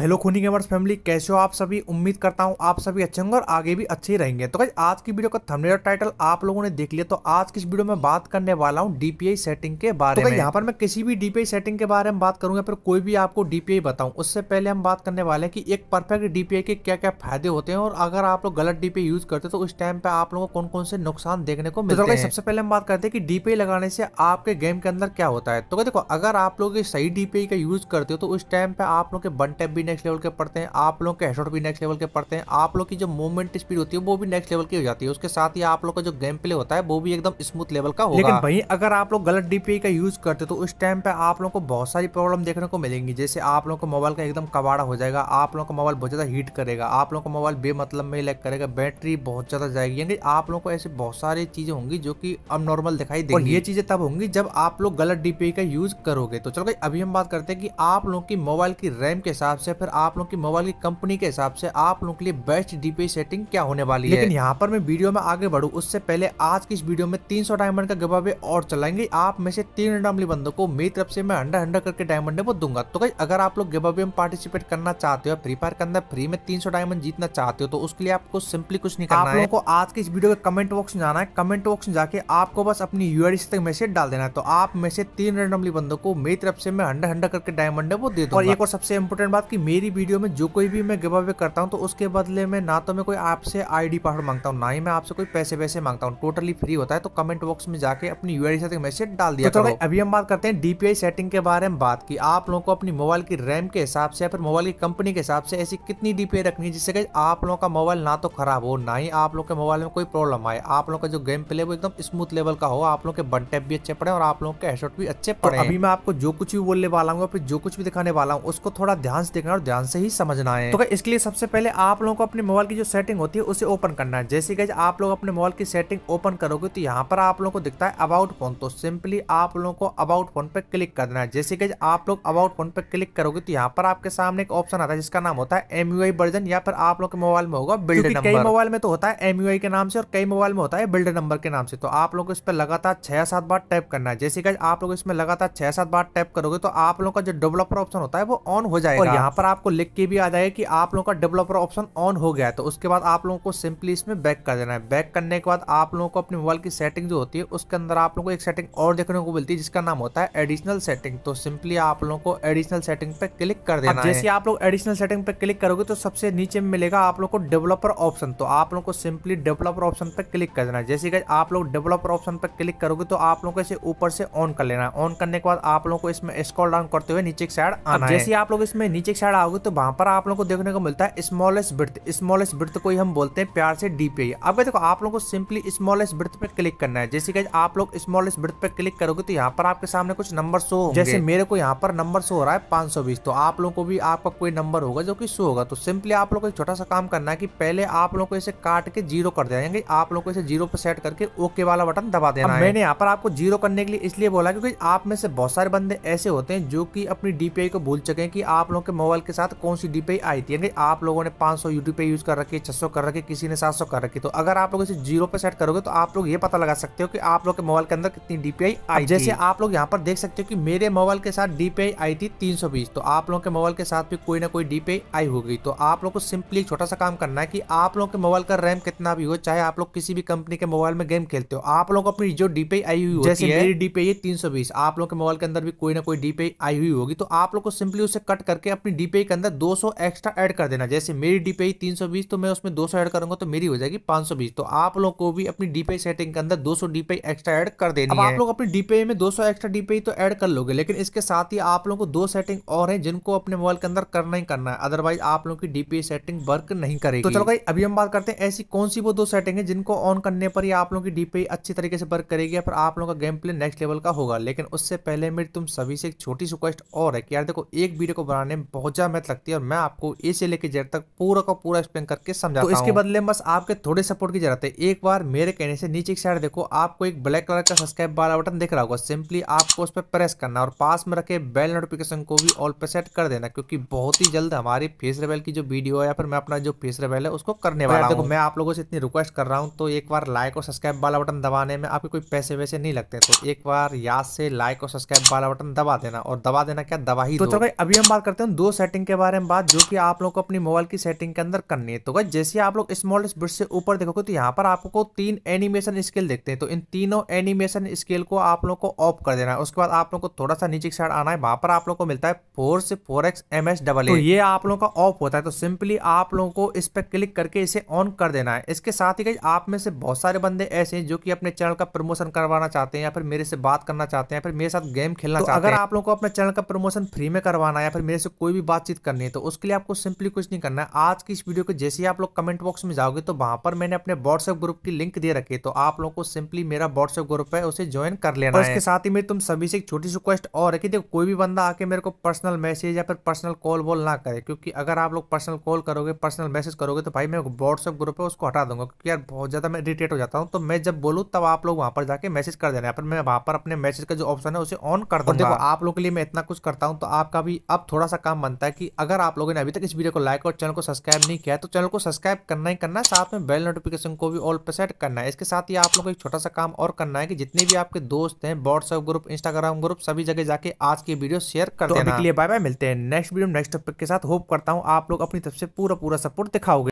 hello खूनी gamers family कैसे हो आप सभी उम्मीद करता हूँ आप सभी अच्छे होंगे और आगे भी अच्छे ही रहेंगे तो भाई आज की वीडियो का थंबनेल और टाइटल आप लोगों ने देख लिया तो आज की इस वीडियो में बात करने वाला हूँ डीपीआई सेटिंग के बारे तो में यहाँ पर मैं किसी भी डीपीआई सेटिंग के बारे में बात करूंगा फिर कोई भी आपको डीपीआई बताऊँ उससे पहले हम बात करने वाले हैं कि एक परफेक्ट डीपीआई के क्या क्या फायदे होते हैं और अगर आप लोग गलत डीपीआई यूज करते तो उस टाइम पे आप लोगों को कौन कौन से नुकसान देखने को तो मिलता तो है सबसे पहले हम बात करते हैं कि डीपीआई लगाने से आपके गेम के अंदर क्या होता है तो देखो अगर आप लोग सही डीपीआई का यूज करते हो तो उस टाइम पे आप लोग के बन टैप भी नेक्स्ट लेवल के पढ़ते हैं आप लोगों के हेडशॉट भी नेक्स्ट लेवल के पढ़ते हैं आप लोग की जो मूवमेंट स्पीड होती है वो भी नेक्स्ट लेवल की हो जाती है उसके साथ ही आप लोग का जो गेम प्ले होता है वो भी एकदम स्मूथ लेवल का होगा लेकिन भाई अगर आप लोग गलत डीपीआई का यूज करते तो उस टाइम पे आप लोग को बहुत सारी प्रॉब्लम देखने को मिलेंगी जैसे आप लोग को मोबाइल का एकदम कबाड़ा हो जाएगा आप लोगों का मोबाइल बहुत ज्यादा हीट करेगा आप लोगों का मोबाइल बेमतलब में लैग करेगा बैटरी बहुत ज्यादा जाएगी यानी आप लोग को ऐसी बहुत सारी चीजें होंगी जो की अब नॉर्मल दिखाई देगी ये चीजें तब होंगी जब आप लोग गलत डीपीआई का यूज करोगे तो चलो अभी हम बात करते हैं कि आप लोगों की मोबाइल की रैम के हिसाब से या फिर आप लोग की मोबाइल की कंपनी के हिसाब से आप लोग के लिए बेस्ट डीपी सेटिंग क्या होने वाली लेकिन है लेकिन यहाँ पर मैं वीडियो में आगे बढ़ू उससे पहले आज की इस वीडियो में तीन डायमंड का गबावे और चलाएंगे आप में से तीन डामली बंदों को मेरी तरफ से मैं हंड्रेड हंड्रेड करके डायमंड वो दूंगा तो कहीं अगर आप लोग गबावे में पार्टिसिपेट करना चाहते हो फ्री फायर के अंदर फ्री में तीन डायमंड जीतना चाहते हो तो उसके लिए आपको सिंपली कुछ नहीं करना है आज की इस वीडियो के कमेंट बॉक्स में जाना है कमेंट बॉक्स में जाके आपको बस अपनी यूआरडी तक मैसेज डाल देना है तो आप में से तीन रेंडमली बंदों को मेरी तरफ से मैं हंड्रेड हंड्रेड करके डायमंड वो दे दूंगा और एक और सबसे इंपोर्टेंट बात कि मेरी वीडियो में जो कोई भी मैं गिव अवे करता हूँ तो उसके बदले में ना तो मैं कोई आपसे आईडी पासवर्ड मांगता हूँ ना ही मैं आपसे कोई पैसे वैसे मांगता हूँ टोटली फ्री होता है तो कमेंट बॉक्स में जाके अपनी यूआईडी साथ मैसेज डाल दिया तो अभी हम बात करते हैं डीपीआई सेटिंग के बारे में बात की आप लोगों को अपनी मोबाइल की रैम के हिसाब से या फिर मोबाइल की कंपनी के हिसाब से ऐसी कितनी डीपीआई रखनी है जिससे कि आप लोगों का मोबाइल ना तो खराब हो ना ही आप लोग के मोबाइल में कोई प्रॉब्लम आए आप लोग का जो गेम प्ले वो एकदम स्मूथ लेवल का हो आप लोग के बन टैप भी अच्छे पड़े और आप लोगों के हेडशॉट भी अच्छे तो पड़े अभी मैं आपको जो कुछ भी बोलने वाला हूँ फिर जो कुछ भी दिखाने वाला हूँ उसको थोड़ा ध्यान से देखना और ध्यान से ही समझना है तो इसके लिए सबसे पहले आप लोगों को अपने मोबाइल की जो सेटिंग होती है उसे ओपन करना है जैसे कि आप लोग अपने मोबाइल की सेटिंग ओपन करोगे तो यहाँ पर आप लोगों को दिखता है अबाउट फोन तो सिंपली आप लोगों को अबाउट फोन पर क्लिक करना है जैसे कि आप लोग अबाउट फोन पर क्लिक करोगे तो यहाँ पर आपके सामने एक ऑप्शन आता है जिसका नाम होता है एम वर्जन या फिर आप लोग के मोबाइल में होगा बिल्ड नंबर कई मोबाइल में तो होता है एम के नाम से और कई मोबाइल में होता है बिल्ड नंबर के नाम से तो आप लोग को इस पर लगातार छह सात बार टाइप करना है जैसे कि आप लोग इसमें लगातार छह सात बार टाइप करोगे तो आप लोगों का जो डेवलपर ऑप्शन होता है वो ऑन हो जाएगा यहाँ पर आपको लिख के भी आ जाएगा कि आप लोगों का डेवलपर ऑप्शन ऑन हो गया है तो उसके बाद आप लोगों को सिंपली इसमें बैक कर देना है बैक करने के बाद आप लोगों को अपने मोबाइल की सेटिंग जो होती है उसके अंदर आप लोगों को एक सेटिंग और देखने को मिलती है जिसका नाम होता है एडिशनल सेटिंग तो सिंपली आप लोगों को एडिशनल सेटिंग पे क्लिक कर देना जैसे आप लोग एडिशनल सेटिंग पे क्लिक करोगे तो सबसे नीचे में मिलेगा आप लोग को डेवलपर ऑप्शन तो आप लोग को सिंपली डेवलपर ऑप्शन पर क्लिक कर देना जैसे कि आप लोग डेवलपर ऑप्शन पर क्लिक करोगे तो आप लोग को इसे ऊपर से ऑन कर लेना है ऑन करने के बाद आप लोगों को इसमें स्क्रॉल डाउन करते हुए नीचे साइड आना जैसे आप लोग इसमें नीचे की साइड आओगे तो वहां पर आप लोगों को देखने को मिलता है स्मॉलेस्ट ब्रथ स्मॉलेस्ट ब्रथ को ही हम बोलते हैं प्यार से डी पे अब देखो आप लोगों को सिंपली स्मॉलेस्ट ब्रथ पे क्लिक करना है जैसे कि आप लोग स्मॉलेस्ट ब्रथ पे क्लिक करोगे तो यहाँ पर आपके सामने कुछ नंबर शो हो जैसे मेरे को यहाँ पर नंबर शो हो रहा है पांच तो आप लोगों को भी आपका कोई नंबर होगा जो की शो होगा तो सिंपली आप लोग को एक छोटा सा काम करना है की पहले आप लोग को इसे काट के जीरो कर देना आप लोग को इसे जीरो पर सेट करके ओके वाला बटन दबा देना है मैंने यहाँ पर आपको जीरो करने के लिए इसलिए बोला क्योंकि आप में से बहुत सारे बंदे ऐसे होते हैं जो की अपनी डीपीआई को भूल चुके हैं कि आप लोगों के मोबाइल मोबाइल के साथ कौन सी डी आई थी यानी आप लोगों ने पाँच सौ यूज कर रखी है छह कर रखी किसी ने सात कर रखी तो अगर आप लोग इसे जीरो पे सेट करोगे तो आप लोग ये पता लगा सकते हो कि आप लोग के मोबाइल के अंदर कितनी डीपीआई आई जैसे आप लोग यहाँ पर देख सकते हो कि मेरे मोबाइल के साथ डीपीआई आई थी 320 तो आप लोगों के मोबाइल के साथ भी कोई ना कोई डीपीआई आई होगी तो आप लोग को सिंपली छोटा सा काम करना है कि आप लोगों के मोबाइल का रैम कितना भी हो चाहे आप लोग किसी भी कंपनी के मोबाइल में गेम खेलते हो आप लोग अपनी जो डीपीआई आई हुई जैसे मेरी डीपीआई तीन सौ बीस आप लोगों के मोबाइल के अंदर भी कोई ना कोई डीपीआई आई हुई होगी तो आप लोग को सिंपली उसे कट करके अपनी डीपे के अंदर 200 एक्स्ट्रा ऐड कर देना जैसे मेरी डीपीआई 320 तो मैं उसमें 200 ऐड करूंगा तो मेरी हो जाएगी 520 तो आप लोगों को भी अपनी डीपे सेटिंग के अंदर 200 डीपे एक्स्ट्रा ऐड कर देनी है आप लोग अपनी डीपे में 200 एक्स्ट्रा डीपे तो ऐड कर लोगे लेकिन इसके साथ ही आप लोगों को दो सेटिंग और है जिनको अपने मोबाइल के अंदर करना ही करना है अदरवाइज आप लोगों की डीपे सेटिंग वर्क नहीं करेगी तो चलो भाई अभी हम बात करते हैं ऐसी कौन सी वो दो सेटिंग है जिनको ऑन करने पर ही आप लोगों की डीपे अच्छी तरीके से वर्क करेगी पर आप लोगों का गेम प्ले नेक्स्ट लेवल का होगा लेकिन उससे पहले मेरी तुम सभी से एक छोटी सी रिक्वेस्ट और है कि यार देखो एक वीडियो को बनाने में बहुत ऊर्जा मेहनत लगती है और मैं आपको ए से लेकर जेड तक पूरा का पूरा एक्सप्लेन करके समझा तो इसके बदले बस आपके थोड़े सपोर्ट की जरूरत है एक बार मेरे कहने से नीचे की साइड देखो आपको एक ब्लैक कलर का सब्सक्राइब वाला बटन दिख रहा होगा सिंपली आपको उस पर प्रेस करना और पास में रखे बेल नोटिफिकेशन को भी ऑल पर सेट कर देना क्योंकि बहुत ही जल्द हमारी फेस रेबेल की जो वीडियो है या फिर मैं अपना जो फेस रेबेल है उसको करने तो वाला देखो मैं आप लोगों से इतनी रिक्वेस्ट कर रहा हूँ तो एक बार लाइक और सब्सक्राइब वाला बटन दबाने में आपके कोई पैसे वैसे नहीं लगते तो एक बार याद से लाइक और सब्सक्राइब वाला बटन दबा देना और दबा देना क्या दवा ही तो भाई अभी हम बात करते हैं दो साइड सेटिंग के बारे में बात जो कि आप लोग को अपनी मोबाइल की सेटिंग के अंदर करनी है तो गई जैसे आप लोग स्मॉल ब्रिज से ऊपर देखोगे तो यहाँ पर आपको तीन एनिमेशन स्केल देखते हैं तो इन तीनों एनिमेशन स्केल को आप लोग को ऑफ कर देना है उसके बाद आप लोग को थोड़ा सा नीचे की साइड आना है वहां पर आप लोग को मिलता है फोर से four X M S double ये आप लोगों का ऑफ होता है तो सिंपली आप लोगों को इस पर क्लिक करके इसे ऑन कर देना है इसके साथ ही गई आप में से बहुत सारे बंदे ऐसे हैं जो कि अपने चैनल का प्रमोशन करवाना चाहते हैं या फिर मेरे से बात करना चाहते हैं या फिर मेरे साथ गेम खेलना तो चाहते हैं अगर आप लोगों को अपने चैनल का प्रमोशन फ्री में करवाना है या फिर मेरे से कोई भी बातचीत करनी है तो उसके लिए आपको सिंपली कुछ नहीं करना है आज की इस वीडियो को जैसे ही आप लोग कमेंट बॉक्स में जाओगे तो वहां पर मैंने अपने व्हाट्सएप ग्रुप की लिंक दे रखी है तो आप लोग को सिंपली मेरा व्हाट्सएप ग्रुप है उसे ज्वाइन कर लेना और इसके साथ ही मेरी तुम सभी से एक छोटी सी रिक्वेस्ट और है देखो कोई भी बंदा आके मेरे को पर्सनल मैसेज या फिर पर्सनल कॉल वॉल ना करे क्योंकि अगर आप लोग पर्सनल कॉल करोगे पर्सनल मैसेज करोगे तो भाई मैं व्हाट्सएप ग्रुप है उसको हटा दूंगा क्योंकि यार बहुत ज़्यादा मैं इरिटेट हो जाता हूँ तो मैं जब बोलूँ तब आप लोग वहां पर जाके मैसेज कर देना पर मैं वहां पर अपने मैसेज का जो ऑप्शन है उसे ऑन कर दूँगा आप लोग के लिए मैं इतना कुछ करता हूँ तो आपका भी अब थोड़ा सा काम बन बनता है कि अगर आप लोगों ने अभी तक इस वीडियो को लाइक और चैनल को सब्सक्राइब नहीं किया तो चैनल को सब्सक्राइब करना ही करना है साथ में बेल नोटिफिकेशन को भी ऑल पर सेट करना है इसके साथ ही आप लोग को एक छोटा सा काम और करना है कि जितने भी आपके दोस्त हैं व्हाट्सएप ग्रुप इंस्टाग्राम ग्रुप सभी जगह जाके आज की वीडियो शेयर कर तो के लिए बाय बाय मिलते हैं नेक्स्ट वीडियो नेक्स्ट टॉपिक के साथ होप करता हूँ आप लोग अपनी तरफ से पूरा पूरा सपोर्ट दिखाओगे